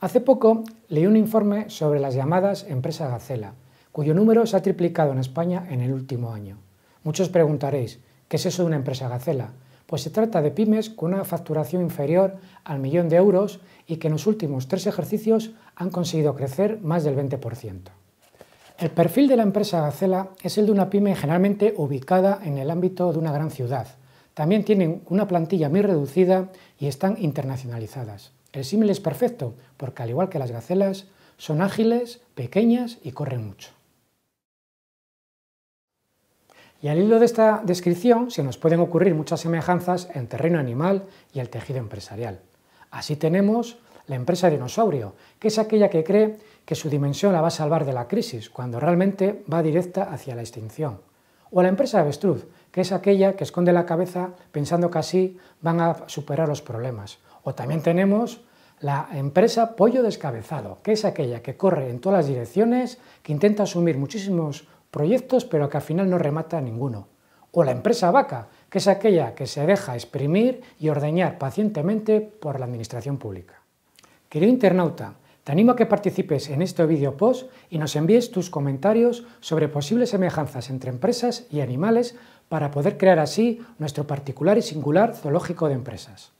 Hace poco leí un informe sobre las llamadas empresas Gacela, cuyo número se ha triplicado en España en el último año. Muchos preguntaréis, ¿qué es eso de una empresa Gacela? Pues se trata de pymes con una facturación inferior al millón de euros y que en los últimos tres ejercicios han conseguido crecer más del 20%. El perfil de la empresa Gacela es el de una pyme generalmente ubicada en el ámbito de una gran ciudad. También tienen una plantilla muy reducida y están internacionalizadas. El símil es perfecto, porque al igual que las gacelas, son ágiles, pequeñas y corren mucho. Y al hilo de esta descripción se nos pueden ocurrir muchas semejanzas en terreno animal y el tejido empresarial. Así tenemos la empresa dinosaurio, que es aquella que cree que su dimensión la va a salvar de la crisis, cuando realmente va directa hacia la extinción o la empresa avestruz, que es aquella que esconde la cabeza pensando que así van a superar los problemas. O también tenemos la empresa pollo descabezado, que es aquella que corre en todas las direcciones, que intenta asumir muchísimos proyectos, pero que al final no remata ninguno. O la empresa vaca, que es aquella que se deja exprimir y ordeñar pacientemente por la administración pública. Querido internauta, te animo a que participes en este video post y nos envíes tus comentarios sobre posibles semejanzas entre empresas y animales para poder crear así nuestro particular y singular zoológico de empresas.